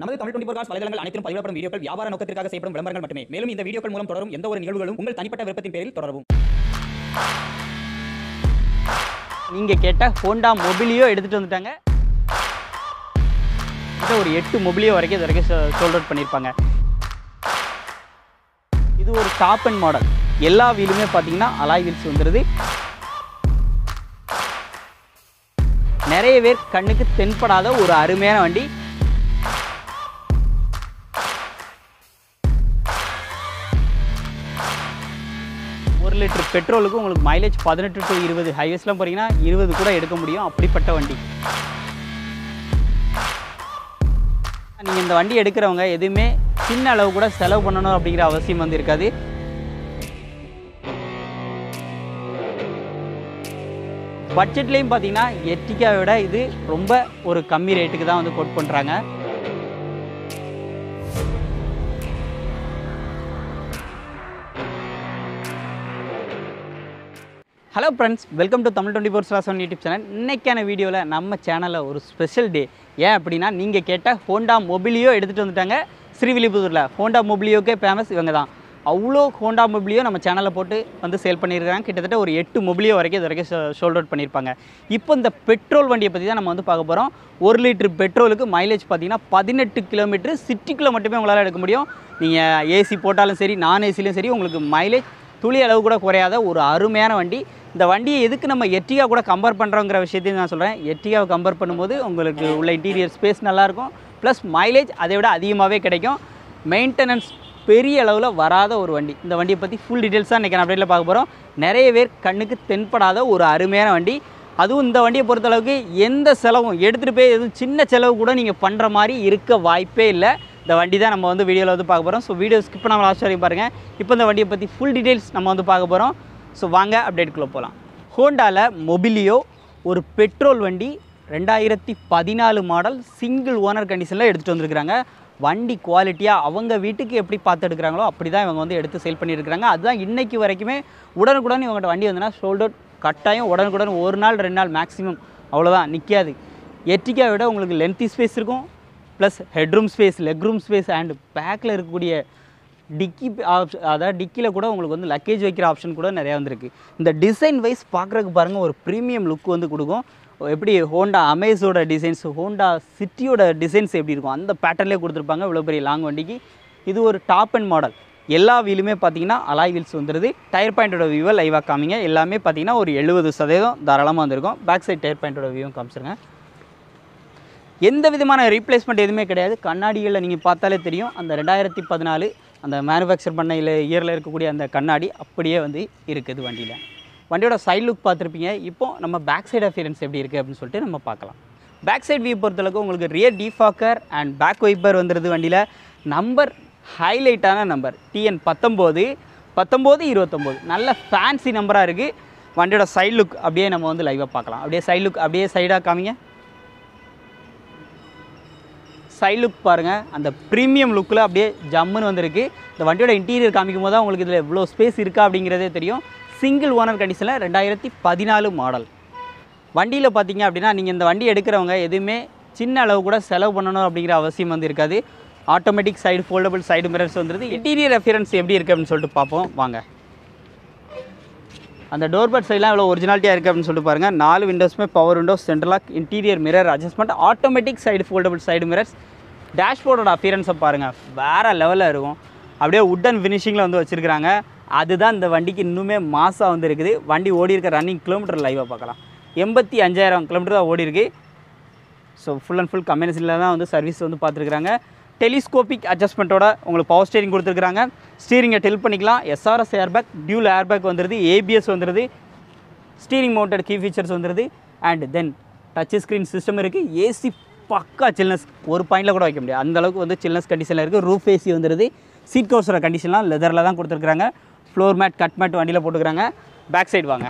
நமது Tamil twenty four வலைதளங்கள் அனைத்தும் பதிவிடப்படும் வீடியோக்கள் வியாபார நோக்கத்திற்காக செய்யப்படும் விளம்பரங்கள் மட்டுமே மேலும் இந்த வீடியோக்கள் மூலம் தொடரும் எந்த ஒரு நிகழ்வுகளும் உங்கள் தனிப்பட்ட விருப்பத்தின் பேரில் தொடரவும் நீங்க கேட்ட ஹோண்டா மொபிலியோ எடுத்துட்டு வந்துட்டாங்க ஒரு எட்டு மொபிலியோ வரைக்கும் இது வரைக்கும் சோல்ட் அவுட் பண்ணியிருப்பாங்க இது ஒரு டாப் அண்ட் மாடல் எல்லா வீலுமே பார்த்தீங்கன்னா அலாய் வீல்ஸ் வந்துடுது நிறைய பேர் கண்ணுக்கு தென்படாத ஒரு அருமையான வண்டி லிட்டர் பெட்ரோலுக்கு உங்களுக்கு மைலேஜ் பதினெட்டு டு இருபது ஹைவேஸ்லாம் போகிறீங்கன்னா இருபது கூட எடுக்க முடியும் அப்படிப்பட்ட வண்டி நீங்கள் இந்த வண்டி எடுக்கிறவங்க எதுவுமே சின்ன அளவு கூட செலவு பண்ணணும் அப்படிங்கிற அவசியம் வந்து இருக்காது பட்ஜெட்லேயும் பார்த்தீங்கன்னா எட்டிக்காவை விட இது ரொம்ப ஒரு கம்மி ரேட்டுக்கு தான் வந்து கோட் பண்ணுறாங்க hello friends welcome to Tamil twenty four star YouTube channel இன்றைக்கான வீடியோவில் நம்ம சேனலில் ஒரு ஸ்பெஷல் டே ஏன் அப்படின்னா நீங்கள் கேட்டால் ஹோண்டா மொபிலியோ எடுத்துகிட்டு வந்துட்டாங்க ஸ்ரீவில்லிபுத்தூரில் ஹோண்டா மொபிலியோக்கே ஃபேமஸ் இவங்க தான் அவ்வளோ ஹோண்டா மொபிலியோ நம்ம சேனலில் போட்டு வந்து சேல் பண்ணியிருக்காங்க கிட்டத்தட்ட ஒரு எட்டு மொபிலியோ வரைக்கும் இது வரைக்கும் ஷோல்ட் அவுட் பண்ணியிருப்பாங்க இப்போ இந்த பெட்ரோல் வண்டியை பற்றி தான் நம்ம வந்து பார்க்க போகிறோம் ஒரு லிட்டர் பெட்ரோலுக்கு மைலேஜ் பார்த்தீங்கன்னா பதினெட்டு கிலோமீட்டர் சிட்டிக்குள்ளே மட்டுமே உங்களால் எடுக்க முடியும் நீங்கள் ஏசி போட்டாலும் சரி நான் ஏசிலையும் சரி உங்களுக்கு மைலேஜ் துளி அளவு கூட குறையாத ஒரு அருமையான வண்டி இந்த வண்டியை எதுக்கு நம்ம எட்டிகா கூட கம்பேர் பண்ணுறோங்கிற விஷயத்தையும் நான் சொல்கிறேன் எட்டிகாவை கம்பேர் பண்ணும்போது உங்களுக்கு உள்ள இன்டீரியர் ஸ்பேஸ் நல்லாயிருக்கும் ப்ளஸ் மைலேஜ் அதை விட அதிகமாகவே கிடைக்கும் மெயின்டெனன்ஸ் பெரிய அளவில் வராத ஒரு வண்டி இந்த வண்டியை பற்றி ஃபுல் டீட்டெயில்ஸாக இன்றைக்கி நான் அப்படியே பார்க்க போகிறோம் நிறைய பேர் கண்ணுக்கு தென்படாத ஒரு அருமையான வண்டி அதுவும் இந்த வண்டியை பொறுத்தளவுக்கு எந்த செலவும் எடுத்துகிட்டு போய் எதுவும் சின்ன செலவு கூட நீங்கள் பண்ணுற மாதிரி இருக்க வாய்ப்பே இல்லை இந்த வண்டி தான் நம்ம வந்து வீடியோவில் வந்து பார்க்க போகிறோம் ஸோ வீடியோ ஸ்கிப் பண்ணாமல் லாஸ்ட் வரைக்கும் பாருங்கள் இப்போ இந்த வண்டியை பற்றி ஃபுல் டீட்டெயில்ஸ் நம்ம வந்து பார்க்க போகிறோம் ஸோ வாங்க அப்டேட்டுக்குள்ளே போகலாம் ஹோண்டாவில் மொபிலியோ ஒரு பெட்ரோல் வண்டி ரெண்டாயிரத்தி பதினாலு மாடல் சிங்கிள் ஓனர் கண்டிஷனில் எடுத்துகிட்டு வந்துருக்குறாங்க வண்டி குவாலிட்டியாக அவங்க வீட்டுக்கு எப்படி பார்த்து எடுக்கிறாங்களோ அப்படி தான் இவங்க வந்து எடுத்து சேல் பண்ணியிருக்கிறாங்க அதுதான் இன்றைக்கு வரைக்குமே உடனுக்குடன் இவங்கள்ட்ட வண்டி வந்துன்னா ஷோல்டர் கட்டாயம் உடனுக்குடன் ஒரு நாள் ரெண்டு நாள் மேக்ஸிமம் அவ்வளோதான் நிற்காது எட்டிக்காவை விட உங்களுக்கு லென்த்தி ஸ்பேஸ் இருக்கும் plus headroom space leg room space and பேக்கில் இருக்கக்கூடிய டிக்கி ஆப்ஷன் அதாவது டிக்கியில் கூட உங்களுக்கு வந்து லக்கேஜ் வைக்கிற ஆப்ஷன் கூட நிறையா வந்துருக்கு இந்த டிசைன் வைஸ் பார்க்குறதுக்கு பாருங்கள் ஒரு ப்ரீமியம் லுக் வந்து கொடுக்கும் எப்படி ஹோண்டா அமேஸோட டிசைன்ஸ் ஹோண்டா சிட்டியோட டிசைன்ஸ் எப்படி இருக்கும் அந்த பேட்டர்லேயே கொடுத்துருப்பாங்க இவ்வளோ பெரிய லாங் வண்டிக்கு இது ஒரு டாப் அண்ட் மாடல் எல்லா வீலுமே பார்த்தீங்கன்னா அலாய் வீல்ஸ் வந்துருது டயர் பாயிண்டோட வியூவை லைவாக காமிங்க எல்லாமே பார்த்தீங்கன்னா ஒரு எழுபது சதவீதம் தாராளமாக வந்திருக்கும் பேக் சைட் டயர் பாயிண்டோட வியூவும் காமிச்சிருங்க எந்த விதமான ரீப்ளேஸ்மெண்ட் எதுவுமே கிடையாது கண்ணாடிகளில் நீங்கள் பார்த்தாலே தெரியும் அந்த ரெண்டாயிரத்தி பதினாலு அந்த மேனுஃபேக்சர் பண்ண இயரில் இருக்கக்கூடிய அந்த கண்ணாடி அப்படியே வந்து இருக்குது வண்டியில் வண்டியோட சைட் லுக் பார்த்துருப்பீங்க இப்போ நம்ம பேக் சைடு அஃபியரன்ஸ் எப்படி இருக்குது அப்படின்னு சொல்லிட்டு நம்ம பார்க்கலாம் பேக் சைட் வியூ பொறுத்தளவுக்கு உங்களுக்கு rear defogger and back wiper வந்துடுது வண்டியில் நம்பர் ஹைலைட்டான நம்பர் டிஎன் பத்தொம்போது பத்தொம்போது இருபத்தொம்போது நல்ல ஃபேன்சி நம்பராக இருக்குது வண்டியோட சைட் லுக் அப்படியே நம்ம வந்து லைவாக பார்க்கலாம் அப்படியே சைட் லுக் அப்படியே சைடாக காமிங்க சைட் லுக் பாருங்கள் அந்த ப்ரீமியம் லுக்கில் அப்படியே ஜம்முன்னு வந்திருக்கு இந்த வண்டியோட இன்டீரியர் காமிக்கும் போது தான் உங்களுக்கு இதில் இவ்வளோ ஸ்பேஸ் இருக்கா அப்படிங்கிறதே தெரியும் சிங்கிள் ஓனர் கண்டிஷனில் ரெண்டாயிரத்தி பதினாலு மாடல் வண்டியில் பார்த்தீங்க அப்படின்னா நீங்கள் இந்த வண்டி எடுக்கிறவங்க எதுவுமே சின்ன அளவு கூட செலவு பண்ணணும் அப்படிங்கிற அவசியம் வந்து இருக்காது automatic side foldable side mirrors வந்துருது இன்டீரியர் அஃபியரன்ஸ் எப்படி இருக்குது அப்படின்னு சொல்லிட்டு பார்ப்போம் வாங்க அந்த டோர் பட் சைடெலாம் எவ்வளோ ஒரிஜினாலிட்டியாக இருக்குது அப்படின்னு சொல்லிட்டு பாருங்கள் நாலு விண்டோஸுமே power windows central lock interior mirror adjustment automatic side foldable side mirrors டேஷ்போர்டோட அப்பியரன்ஸை பாருங்கள் வேறு லெவலில் இருக்கும் அப்படியே உட்டன் ஃபினிஷிங்கில் வந்து வச்சுருக்கிறாங்க அதுதான் இந்த வண்டிக்கு இன்னுமே மாசாக வந்து இருக்குது வண்டி ஓடி இருக்க ரன்னிங் கிலோமீட்டர் லைவாக பார்க்கலாம் எண்பத்தி அஞ்சாயிரம் கிலோமீட்டர் தான் ஓடி இருக்குது ஸோ ஃபுல் அண்ட் ஃபுல் கம்பெனிஸில் தான் வந்து சர்வீஸ் வந்து பார்த்துருக்குறாங்க டெலிஸ்கோபிக் அட்ஜஸ்ட்மெண்ட்டோட உங்களுக்கு பவர் ஸ்டேரிங் கொடுத்துருக்குறாங்க ஸ்டீரிங்கை டெல் பண்ணிக்கலாம் எஸ்ஆர்எஸ் ஏர்பேக் டியூல் ஏர்பேக் வந்துடுது ஏபிஎஸ் வந்துடுது ஸ்டீரிங் மவுண்டட் கீ ஃபீச்சர்ஸ் வந்துடுது and then touch screen system இருக்குது ஏசி பக்கா சில்னஸ் ஒரு பாயிண்டில் கூட வைக்க முடியாது அந்தளவுக்கு வந்து சில்னஸ் கண்டிஷனில் இருக்குது ரூஃப் ஏசி வந்துடுது சீட் கவர்ஸோட கண்டிஷன்லாம் லெதரில் தான் கொடுத்துருக்குறாங்க ஃப்ளோர் மேட் கட் மேட் வண்டியில் போட்டுக்கிறாங்க பேக் சைடு வாங்க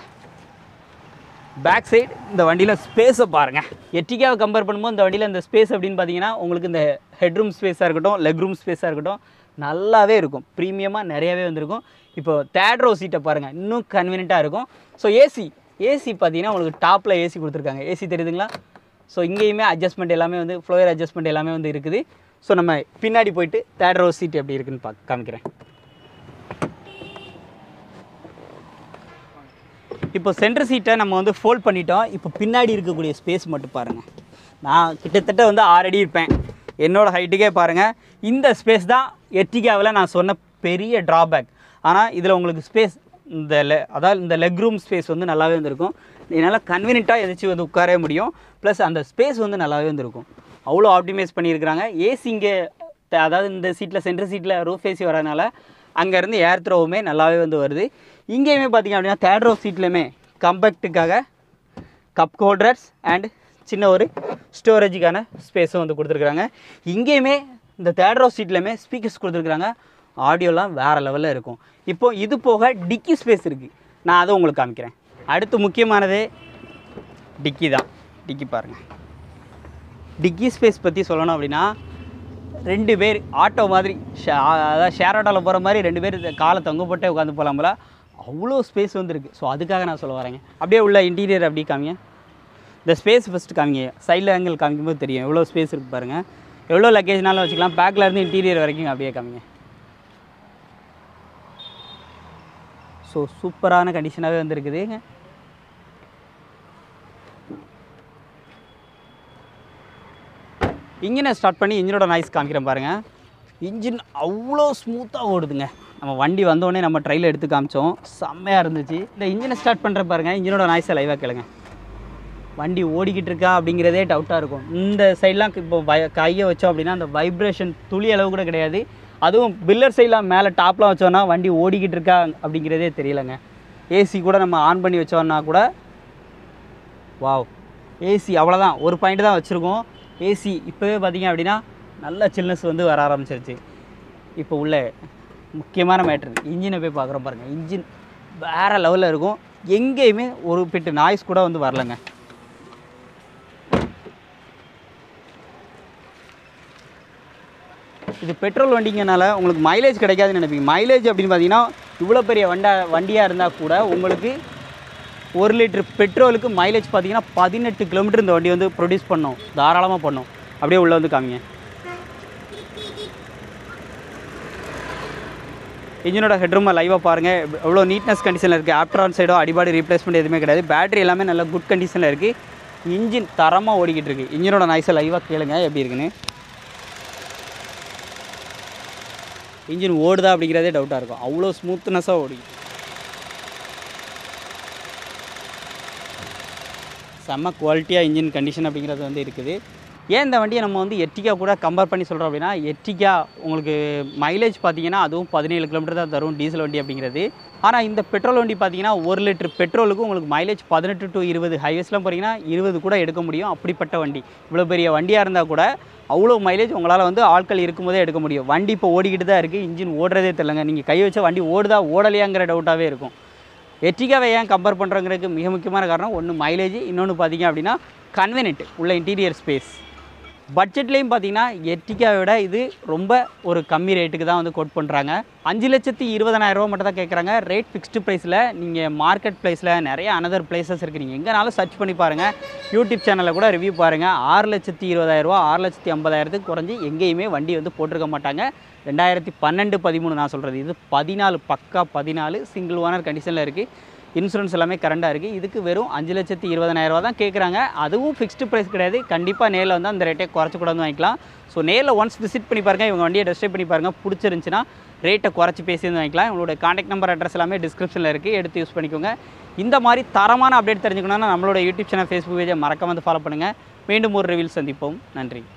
பேக் சைடு இந்த வண்டியில் ஸ்பேஸை பாருங்கள் எட்டிக்காவை கம்பேர் பண்ணும்போது இந்த வண்டியில் இந்த ஸ்பேஸ் அப்படின்னு பார்த்தீங்கன்னா உங்களுக்கு இந்த ஹெட்ரூம் ஸ்பேஸாக இருக்கட்டும் லெக் ரூம் ஸ்பேஸாக இருக்கட்டும் நல்லாவே இருக்கும் ப்ரீமியமாக நிறையாவே வந்திருக்கும் இப்போ தேர்ட் ரோ சீட்டை பாருங்கள் இன்னும் கன்வீனியண்ட்டாக இருக்கும் ஸோ ஏசி ஏசி பார்த்தீங்கன்னா உங்களுக்கு டாப்பில் ஏசி கொடுத்துருக்காங்க ஏசி தெரியுதுங்களா ஸோ இங்கேயுமே அட்ஜஸ்ட்மெண்ட் எல்லாமே வந்து ஃப்ளோயர் அட்ஜஸ்ட்மெண்ட் எல்லாமே வந்து இருக்குது ஸோ நம்ம பின்னாடி போயிட்டு தேர்ட் ரோ சீட் எப்படி இருக்குன்னு பா காமிக்கிறேன் இப்போ சென்டர் சீட்டை நம்ம வந்து ஃபோல்ட் பண்ணிட்டோம் இப்போ பின்னாடி இருக்கக்கூடிய ஸ்பேஸ் மட்டும் பாருங்கள் நான் கிட்டத்தட்ட வந்து ஆறடி இருப்பேன் என்னோடய ஹைட்டுக்கே பாருங்கள் இந்த ஸ்பேஸ் தான் எர்டிகாவில் நான் சொன்ன பெரிய ட்ராபேக் ஆனால் இதில் உங்களுக்கு ஸ்பேஸ் இந்த லெ அதாவது இந்த லெக் ரூம் ஸ்பேஸ் வந்து நல்லாவே இருந்திருக்கும் என்னால் கன்வீனியண்ட்டாக எதாச்சும் வந்து உட்காரவே முடியும் ப்ளஸ் அந்த ஸ்பேஸ் வந்து நல்லாவே வந்துருக்கும் அவ்வளோ ஆப்டிமைஸ் பண்ணியிருக்கிறாங்க ஏசி இங்கே அதாவது இந்த சீட்டில் சென்டர் சீட்டில் ரூஃப் ஏசி வரதுனால அங்கேருந்து ஏர் த்ரோவுமே நல்லாவே வந்து வருது இங்கேயுமே பார்த்திங்க அப்படின்னா தேர்ட் ரோ சீட்லையுமே கம்பேக்ட்டுக்காக கப் ஹோல்டர்ஸ் அண்ட் சின்ன ஒரு ஸ்டோரேஜுக்கான ஸ்பேஸும் வந்து கொடுத்துருக்குறாங்க இங்கேயுமே இந்த தேர்ட் ரோ சீட்லையுமே ஸ்பீக்கர்ஸ் கொடுத்துருக்குறாங்க ஆடியோலாம் வேறு லெவலில் இருக்கும் இப்போது இது போக டிக்கி ஸ்பேஸ் இருக்குது நான் அதை உங்களுக்கு காமிக்கிறேன் அடுத்து முக்கியமானது டிக்கி தான் டிக்கி பாருங்கள் டிக்கி ஸ்பேஸ் பற்றி சொல்லணும் அப்படின்னா ரெண்டு பேர் ஆட்டோ மாதிரி ஷே அதாவது ஷேர் ஆட்டோவில் போகிற மாதிரி ரெண்டு பேர் காலை தொங்க போட்டே உட்காந்து போகலாம் போல் அவ்வளோ ஸ்பேஸ் வந்துருக்கு ஸோ அதுக்காக நான் சொல்ல வரேங்க அப்படியே உள்ள இன்டீரியர் அப்படியே காமிங்க இந்த ஸ்பேஸ் ஃபஸ்ட்டு காமிங்க சைடில் ஆங்கிள் காமிக்கும் போது தெரியும் எவ்வளோ ஸ்பேஸ் இருக்குது பாருங்கள் எவ்வளோ லக்கேஜ்னாலும் வச்சுக்கலாம் பேக்கில் இருந்து இன்டீரியர் வரைக்கும் அப்படியே காமிங்க ஸோ சூப்பரான கண்டிஷனாகவே வந்துருக்குதுங்க இன்ஜினை ஸ்டார்ட் பண்ணி இன்ஜினோட நாய்ஸ் காமிக்கிறேன் பாருங்கள் இன்ஜின் அவ்வளோ ஸ்மூத்தாக ஓடுதுங்க நம்ம வண்டி வந்தோடனே நம்ம ட்ரெயில் எடுத்து காமிச்சோம் செம்மையாக இருந்துச்சு இந்த இன்ஜினை ஸ்டார்ட் பண்ணுற பாருங்கள் இன்ஜினோட நாய்ஸை லைவாக கேளுங்க வண்டி ஓடிக்கிட்டு இருக்கா அப்படிங்கிறதே டவுட்டாக இருக்கும் இந்த சைட்லாம் இப்போ வய கையை வச்சோம் அப்படின்னா அந்த வைப்ரேஷன் துளி அளவு கூட கிடையாது அதுவும் பில்லர் சைட்லாம் மேலே டாப்லாம் வச்சோன்னா வண்டி ஓடிக்கிட்டு இருக்கா அப்படிங்கிறதே தெரியலங்க ஏசி கூட நம்ம ஆன் பண்ணி வச்சோன்னா கூட வாவ் ஏசி அவ்வளோதான் ஒரு பாயிண்ட் தான் வச்சுருக்கோம் ஏசி இப்போவே பார்த்திங்க அப்படின்னா நல்ல சில்னஸ் வந்து வர ஆரம்பிச்சிருச்சு இப்போ உள்ள முக்கியமான மேட்ரு இன்ஜினை போய் பார்க்குறோம் பாருங்கள் இன்ஜின் வேறு லெவலில் இருக்கும் எங்கேயுமே ஒரு பிட்டு நாய்ஸ் கூட வந்து வரலங்க இது பெட்ரோல் வண்டிங்கனால உங்களுக்கு மைலேஜ் கிடைக்காதுன்னு நினைப்பீங்க மைலேஜ் அப்படின்னு பார்த்தீங்கன்னா இவ்வளோ பெரிய வண்டா வண்டியாக இருந்தால் கூட உங்களுக்கு ஒரு லிட்டர் பெட்ரோலுக்கு மைலேஜ் பார்த்தீங்கன்னா பதினெட்டு கிலோமீட்டர் இந்த வண்டி வந்து ப்ரொடியூஸ் பண்ணும் தாராளமாக பண்ணும் அப்படியே உள்ளே வந்து காமிங்க இன்ஜினோட ஹெட்ரூமை லைவாக பாருங்கள் எவ்வளோ நீட்னஸ் கண்டிஷனில் இருக்குது ஆன் சைடோ அடிபாடி ரீப்ளேஸ்மெண்ட் எதுவுமே கிடையாது பேட்டரி எல்லாமே நல்ல குட் கண்டிஷனில் இருக்குது இன்ஜின் தரமாக ஓடிக்கிட்டு இருக்குது இன்ஜினோட நைஸாக லைவாக கேளுங்க எப்படி இருக்குன்னு இன்ஜின் ஓடுதா அப்படிங்கிறதே டவுட்டாக இருக்கும் அவ்வளோ ஸ்மூத்னஸாக ஓடிக்கும் செம்ம குவாலிட்டியாக இன்ஜின் கண்டிஷன் அப்படிங்கிறது வந்து இருக்குது ஏன் இந்த வண்டியை நம்ம வந்து எட்டிக்கா கூட கம்பேர் பண்ணி சொல்கிறோம் அப்படின்னா எட்டிக்கா உங்களுக்கு மைலேஜ் பார்த்தீங்கன்னா அதுவும் பதினேழு கிலோமீட்டர் தான் தரும் டீசல் வண்டி அப்படிங்கிறது ஆனால் இந்த பெட்ரோல் வண்டி பார்த்தீங்கன்னா ஒரு லிட்டர் பெட்ரோலுக்கு உங்களுக்கு மைலேஜ் பதினெட்டு டு இருபது ஹைவேஸ்லாம் போகிறீங்கன்னா இருபது கூட எடுக்க முடியும் அப்படிப்பட்ட வண்டி இவ்வளோ பெரிய வண்டியாக இருந்தால் கூட அவ்வளோ மைலேஜ் உங்களால் வந்து ஆட்கள் இருக்கும்போதே எடுக்க முடியும் வண்டி இப்போ ஓடிக்கிட்டு தான் இருக்குது இன்ஜின் ஓடுறதே தெரிலங்க நீங்கள் கை வச்சா வண்டி ஓடுதா ஓடலையாங்கிற டவுட்டாகவே இருக்கும் எட்டிக்காவை ஏன் கம்பேர் பண்ணுறோங்கிறதுக்கு மிக முக்கியமான காரணம் ஒன்று மைலேஜ் இன்னொன்று பார்த்திங்க அப்படின்னா கன்வீனியன்ட் உள்ள இன்டீரியர் ஸ்பேஸ் பட்ஜெட்லேயும் பார்த்தீங்கன்னா எர்டிகாவை விட இது ரொம்ப ஒரு கம்மி ரேட்டுக்கு தான் வந்து கோட் பண்ணுறாங்க அஞ்சு லட்சத்தி ரூபா மட்டும் தான் கேட்குறாங்க ரேட் ஃபிக்ஸ்டு ப்ரைஸில் நீங்கள் மார்க்கெட் ப்ளேஸில் நிறைய அனதர் பிளேசஸ் இருக்குது நீங்கள் எங்கேனாலும் சர்ச் பண்ணி பாருங்கள் யூடியூப் சேனலில் கூட ரிவ்யூ பாருங்கள் ஆறு லட்சத்தி இருபதாயிரரூவா ஆறு லட்சத்தி ஐம்பதாயிரத்துக்கு குறைஞ்சி எங்கேயுமே வண்டி வந்து போட்டிருக்க மாட்டாங்க ரெண்டாயிரத்தி பன்னெண்டு பதிமூணு நான் சொல்கிறது இது பதினாலு பக்கா பதினாலு சிங்கிள் ஓனர் கண்டிஷனில் இருக்குது இன்சூரன்ஸ் எல்லாமே கரண்டாக இருக்குது இதுக்கு வெறும் அஞ்சு லட்சத்தி இருபதனாயிரரூவா தான் கேட்குறாங்க அதுவும் ஃபிக்ஸ்டு ப்ரைஸ் கிடையாது கண்டிப்பாக நேரில் வந்து அந்த ரேட்டை குறைச்சி கூட வந்து வாங்கிக்கலாம் ஸோ நேரில் ஒன்ஸ் விசிட் பண்ணி பாருங்கள் இவங்க வண்டியை டெஸ்ட் பண்ணி பாருங்கள் பிடிச்சிருந்துச்சின்னா ரேட்டை குறைச்சி பேசி வந்து வாங்கிக்கலாம் உங்களோட காண்டாக்ட் நம்பர் அட்ரஸ் எல்லாமே டிஸ்கிரிப்ஷனில் இருக்குது எடுத்து யூஸ் பண்ணிக்கோங்க இந்த மாதிரி தரமான அப்டேட் தெரிஞ்சுக்கணும்னா நம்மளோட யூடியூப் சேனல் ஃபேஸ்புக் பேஜை மறக்காம வந்து ஃபாலோ பண்ணுங்கள் மீண்டும் ஒரு ரிவியூல் சந்திப்போம் நன்றி